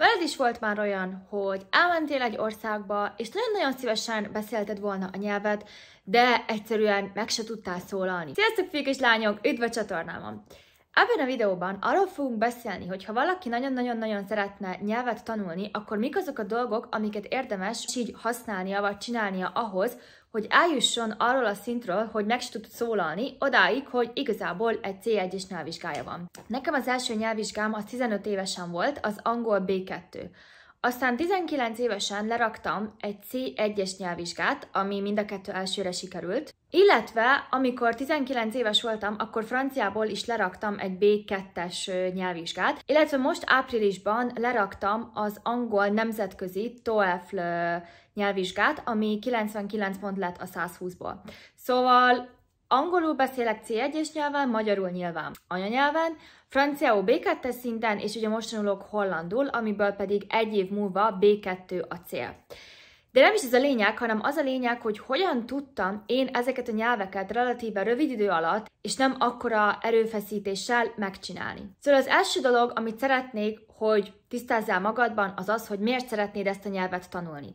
Veled is volt már olyan, hogy elmentél egy országba, és nagyon-nagyon szívesen beszélted volna a nyelvet, de egyszerűen meg se tudtál szólalni. Sziasztok, fiúk és lányok! Üdv a csatornámon! Ebben a videóban arról fogunk beszélni, hogy ha valaki nagyon-nagyon-nagyon szeretne nyelvet tanulni, akkor mik azok a dolgok, amiket érdemes így használnia vagy csinálnia ahhoz, hogy eljusson arról a szintről, hogy meg tud szólalni, odáig, hogy igazából egy C1-es nyelvvizsgája van. Nekem az első nyelvvizsgám az 15 évesen volt, az angol B2. Aztán 19 évesen leraktam egy C1-es nyelvvizsgát, ami mind a kettő elsőre sikerült, illetve amikor 19 éves voltam, akkor franciából is leraktam egy B2-es nyelvvizsgát, illetve most áprilisban leraktam az angol nemzetközi TOEFL nyelvvizsgát, ami 99 pont lett a 120-ból. Szóval Angolul beszélek C1-es nyelven, magyarul nyilván anyanyelven, franciául B2-es szinten, és ugye most tanulok hollandul, amiből pedig egy év múlva B2 a cél. De nem is ez a lényeg, hanem az a lényeg, hogy hogyan tudtam én ezeket a nyelveket relatíve rövid idő alatt, és nem akkora erőfeszítéssel megcsinálni. Szóval az első dolog, amit szeretnék, hogy tisztázzál magadban, az az, hogy miért szeretnéd ezt a nyelvet tanulni.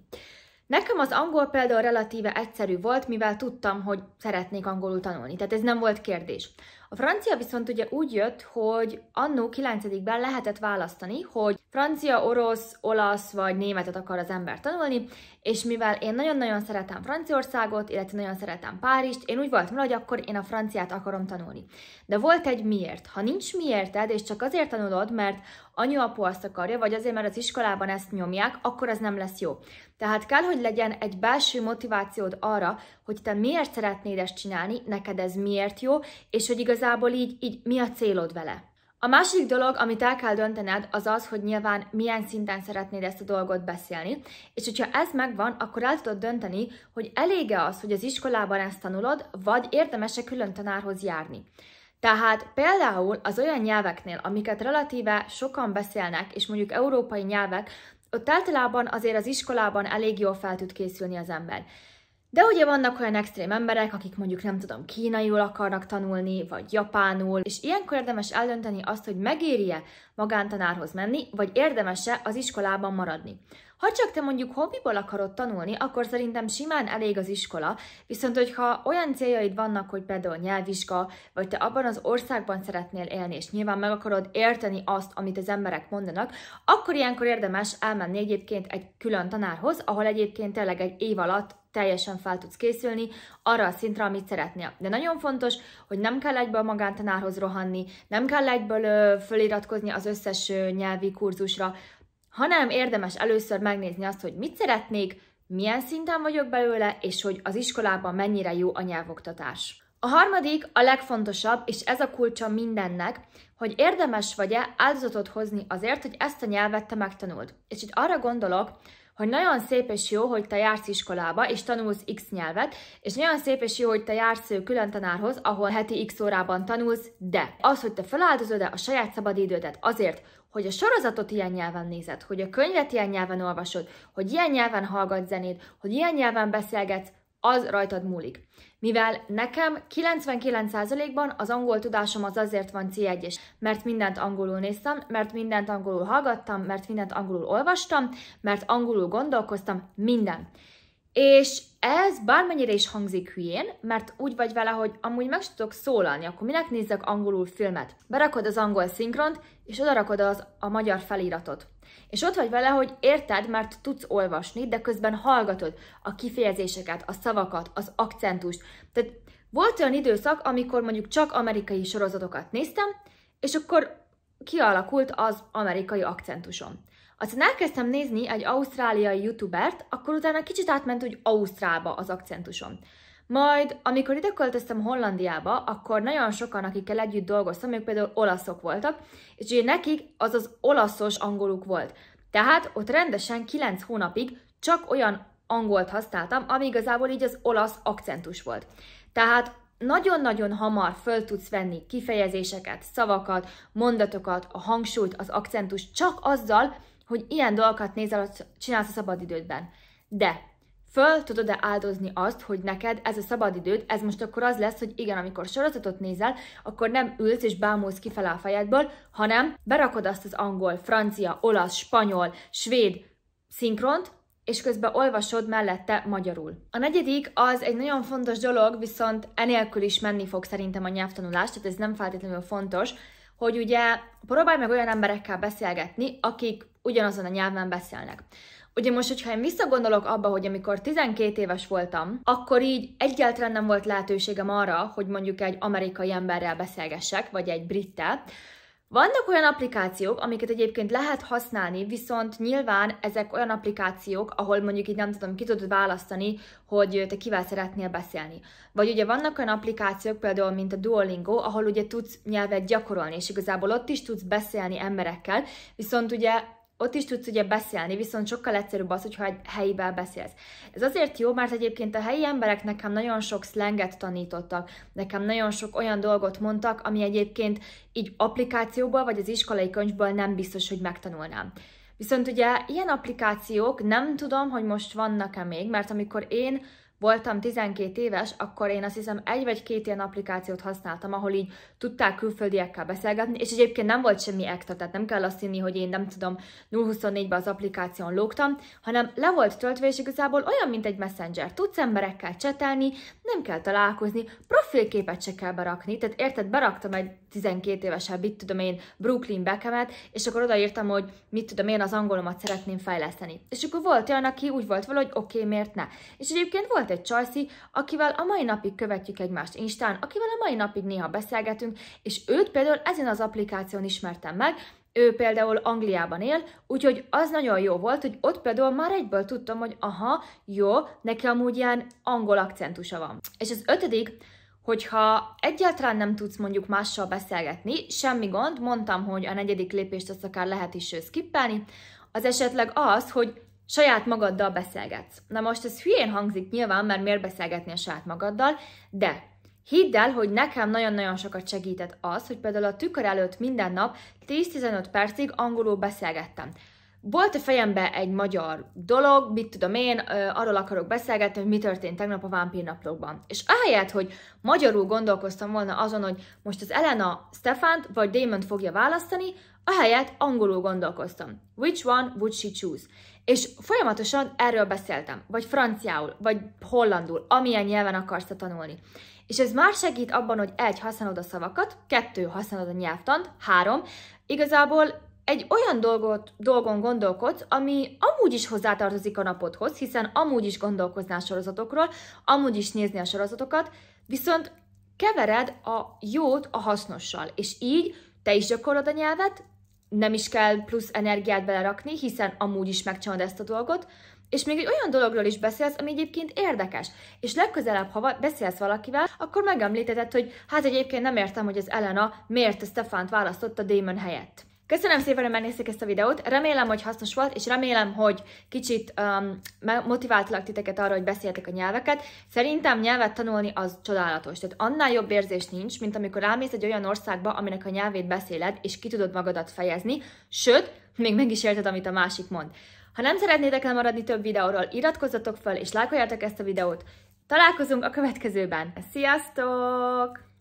Nekem az angol például relatíve egyszerű volt, mivel tudtam, hogy szeretnék angolul tanulni, tehát ez nem volt kérdés. A francia viszont ugye úgy jött, hogy annó 9-ben lehetett választani, hogy francia, orosz, olasz vagy németet akar az ember tanulni, és mivel én nagyon-nagyon szeretem Franciaországot, illetve nagyon szeretem Párizst, én úgy voltam hogy akkor én a franciát akarom tanulni. De volt egy miért. Ha nincs miérted, és csak azért tanulod, mert anyu apu azt akarja, vagy azért, mert az iskolában ezt nyomják, akkor ez nem lesz jó. Tehát kell, hogy legyen egy belső motivációd arra, hogy te miért szeretnéd ezt csinálni, neked ez miért jó, és hogy igaz igazából így, így mi a célod vele. A másik dolog, amit el kell döntened, az az, hogy nyilván milyen szinten szeretnéd ezt a dolgot beszélni, és hogyha ez megvan, akkor el tudod dönteni, hogy elége az, hogy az iskolában ezt tanulod, vagy érdemes külön tanárhoz járni. Tehát például az olyan nyelveknél, amiket relatíve sokan beszélnek, és mondjuk európai nyelvek, ott általában azért az iskolában elég jól fel tud készülni az ember. De ugye vannak olyan extrém emberek, akik mondjuk nem tudom, kínaiul akarnak tanulni, vagy japánul, és ilyenkor érdemes eldönteni azt, hogy megéri-e magántanárhoz menni, vagy érdemese az iskolában maradni. Ha csak te mondjuk hobbiból akarod tanulni, akkor szerintem simán elég az iskola, viszont hogyha olyan céljaid vannak, hogy például nyelvvizsga, vagy te abban az országban szeretnél élni, és nyilván meg akarod érteni azt, amit az emberek mondanak, akkor ilyenkor érdemes elmenni egyébként egy külön tanárhoz, ahol egyébként tényleg egy év alatt teljesen fel tudsz készülni arra a szintre, amit szeretnél. De nagyon fontos, hogy nem kell egyből magántanárhoz rohanni, nem kell egyből föliratkozni az összes nyelvi kurzusra, hanem érdemes először megnézni azt, hogy mit szeretnék, milyen szinten vagyok belőle, és hogy az iskolában mennyire jó a nyelvoktatás. A harmadik, a legfontosabb, és ez a kulcsa mindennek, hogy érdemes vagy-e áldozatot hozni azért, hogy ezt a nyelvet te megtanuld. És itt arra gondolok, hogy nagyon szép és jó, hogy te jársz iskolába, és tanulsz X nyelvet, és nagyon szép és jó, hogy te jársz külön tanárhoz, ahol heti X órában tanulsz, de az, hogy te feláldozod-e a saját szabadidődet azért, hogy a sorozatot ilyen nyelven nézed, hogy a könyvet ilyen nyelven olvasod, hogy ilyen nyelven hallgatsz zenét, hogy ilyen nyelven beszélgetsz, az rajtad múlik. Mivel nekem 99%-ban az angol tudásom az azért van c 1 mert mindent angolul néztem, mert mindent angolul hallgattam, mert mindent angolul olvastam, mert angolul gondolkoztam, minden. És ez bármennyire is hangzik hülyén, mert úgy vagy vele, hogy amúgy meg tudok szólalni, akkor minek nézzek angolul filmet? Berakod az angol szinkront, és odarakod az a magyar feliratot. És ott vagy vele, hogy érted, mert tudsz olvasni, de közben hallgatod a kifejezéseket, a szavakat, az akcentust. Tehát volt olyan időszak, amikor mondjuk csak amerikai sorozatokat néztem, és akkor kialakult az amerikai akcentusom. Aztán elkezdtem nézni egy ausztráliai youtubert, akkor utána kicsit átment úgy Ausztrálba az akcentusom. Majd, amikor ide költöztem Hollandiába, akkor nagyon sokan, akikkel együtt dolgoztam, ők például olaszok voltak, és ugye nekik az az olaszos angoluk volt. Tehát ott rendesen 9 hónapig csak olyan angolt használtam, ami igazából így az olasz akcentus volt. Tehát nagyon-nagyon hamar föl tudsz venni kifejezéseket, szavakat, mondatokat, a hangsúlyt, az akcentus csak azzal, hogy ilyen dolgokat nézel, csinálsz a szabadidődben. De föl tudod-e áldozni azt, hogy neked ez a szabadidőd, ez most akkor az lesz, hogy igen, amikor sorozatot nézel, akkor nem ülsz és bámulsz kifelé a fejedből, hanem berakod azt az angol, francia, olasz, spanyol, svéd szinkront, és közben olvasod mellette magyarul. A negyedik az egy nagyon fontos dolog, viszont enélkül is menni fog szerintem a nyelvtanulás, tehát ez nem feltétlenül fontos, hogy ugye próbálj meg olyan emberekkel beszélgetni, akik ugyanazon a nyelven beszélnek. Ugye most, hogyha én visszagondolok abba, hogy amikor 12 éves voltam, akkor így egyáltalán nem volt lehetőségem arra, hogy mondjuk egy amerikai emberrel beszélgessek, vagy egy brittel, vannak olyan applikációk, amiket egyébként lehet használni, viszont nyilván ezek olyan applikációk, ahol mondjuk így nem tudom, ki tudod választani, hogy te kivel szeretnél beszélni. Vagy ugye vannak olyan applikációk, például mint a Duolingo, ahol ugye tudsz nyelvet gyakorolni, és igazából ott is tudsz beszélni emberekkel, viszont ugye ott is tudsz ugye beszélni, viszont sokkal egyszerűbb az, hogyha egy helyivel beszélsz. Ez azért jó, mert egyébként a helyi emberek nekem nagyon sok szlenget tanítottak, nekem nagyon sok olyan dolgot mondtak, ami egyébként így applikációból vagy az iskolai könyvből nem biztos, hogy megtanulnám. Viszont ugye ilyen applikációk, nem tudom, hogy most vannak-e még, mert amikor én voltam 12 éves, akkor én azt hiszem egy vagy két ilyen applikációt használtam, ahol így tudták külföldiekkel beszélgetni, és egyébként nem volt semmi extra, tehát nem kell azt hinni, hogy én nem tudom, 024-ben az applikáción lógtam, hanem le volt töltve, és igazából olyan, mint egy messenger. Tudsz emberekkel csetelni, nem kell találkozni, profilképet se kell berakni, tehát érted, beraktam egy 12 évesen, mit tudom én, Brooklyn bekemet, és akkor odaírtam, hogy mit tudom én, az angolomat szeretném fejleszteni. És akkor volt olyan, aki úgy volt valahogy, oké, okay, miért ne? És egyébként volt volt egy csajszi, akivel a mai napig követjük egymást Instán, akivel a mai napig néha beszélgetünk, és őt például ezen az applikáción ismertem meg, ő például Angliában él, úgyhogy az nagyon jó volt, hogy ott például már egyből tudtam, hogy aha, jó, neki amúgy ilyen angol akcentusa van. És az ötödik, hogyha egyáltalán nem tudsz mondjuk mással beszélgetni, semmi gond, mondtam, hogy a negyedik lépést azt akár lehet is skippelni, az esetleg az, hogy saját magaddal beszélgetsz. Na most ez hülyén hangzik nyilván, mert miért beszélgetni a saját magaddal, de hidd el, hogy nekem nagyon-nagyon sokat segített az, hogy például a tükör előtt minden nap 10-15 percig angolul beszélgettem volt a fejembe egy magyar dolog, mit tudom én, arról akarok beszélgetni, hogy mi történt tegnap a vámpírnaplókban. És ahelyett, hogy magyarul gondolkoztam volna azon, hogy most az Elena Stefánt vagy Damon fogja választani, Ahelyett angolul gondolkoztam. Which one would she choose? És folyamatosan erről beszéltem, vagy franciául, vagy hollandul, amilyen nyelven akarsz tanulni. És ez már segít abban, hogy egy, használod a szavakat, kettő, használod a nyelvtant, három, igazából egy olyan dolgot, dolgon gondolkodsz, ami amúgy is hozzátartozik a napodhoz, hiszen amúgy is gondolkoznál sorozatokról, amúgy is nézni a sorozatokat, viszont kevered a jót a hasznossal, és így te is gyakorlod a nyelvet, nem is kell plusz energiát belerakni, hiszen amúgy is megcsinálod ezt a dolgot, és még egy olyan dologról is beszélsz, ami egyébként érdekes. És legközelebb, ha beszélsz valakivel, akkor megemlítetted, hogy hát egyébként nem értem, hogy az Elena miért a Stefánt választotta Damon helyett. Köszönöm szépen, hogy megnézték ezt a videót, remélem, hogy hasznos volt, és remélem, hogy kicsit um, motiváltalak titeket arra, hogy beszéltek a nyelveket. Szerintem nyelvet tanulni az csodálatos, tehát annál jobb érzés nincs, mint amikor elmész egy olyan országba, aminek a nyelvét beszéled, és ki tudod magadat fejezni, sőt, még meg is érted, amit a másik mond. Ha nem szeretnétek lemaradni több videóról, iratkozzatok fel, és lájkoljátok ezt a videót. Találkozunk a következőben. Sziasztok!